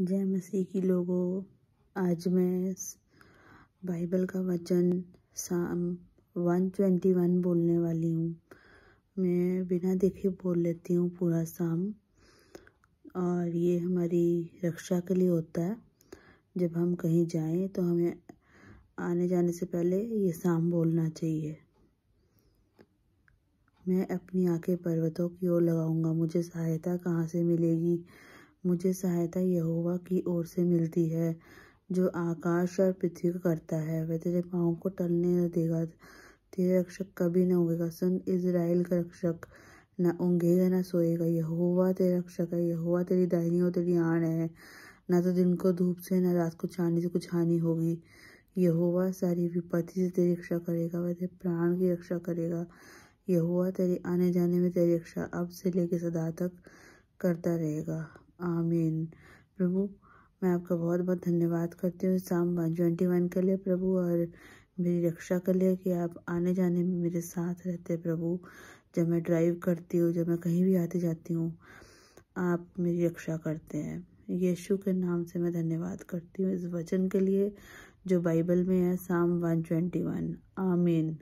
जय मसीह की लोगों आज मैं बाइबल का वचन साम 121 बोलने वाली हूँ मैं बिना देखे बोल लेती हूँ पूरा साम और ये हमारी रक्षा के लिए होता है जब हम कहीं जाएं तो हमें आने जाने से पहले ये साम बोलना चाहिए मैं अपनी आंखें पर्वतों की ओर लगाऊंगा मुझे सहायता कहाँ से मिलेगी मुझे सहायता यहोवा की ओर से मिलती है जो आकाश और पृथ्वी को करता है वह तेरे पाँव को टलने न देगा तेरे रक्षक कभी न उगेगा सुन इसराइल का रक्षक न ऊँगेगा न सोएगा यहोवा तेरा रक्षक है यहोवा तेरी दाहिनी और तेरी आड़ है ना तो दिन को धूप से न रात को छाने से कुछ हानि होगी यहोवा सारी विपत्ति से तेरी रक्षा करेगा वह तेरे प्राण की रक्षा करेगा यहोवा तेरे आने जाने में तेरी रक्षा अब से लेकर सदा तक करता रहेगा आमीन प्रभु मैं आपका बहुत बहुत धन्यवाद करती हूँ शाम वन ट्वेंटी वन के लिए प्रभु और मेरी रक्षा के लिए कि आप आने जाने में मेरे साथ रहते प्रभु जब मैं ड्राइव करती हूँ जब मैं कहीं भी आती जाती हूँ आप मेरी रक्षा करते हैं यीशु के नाम से मैं धन्यवाद करती हूँ इस वचन के लिए जो बाइबल में है शाम वन ट्वेंटी वन आमीन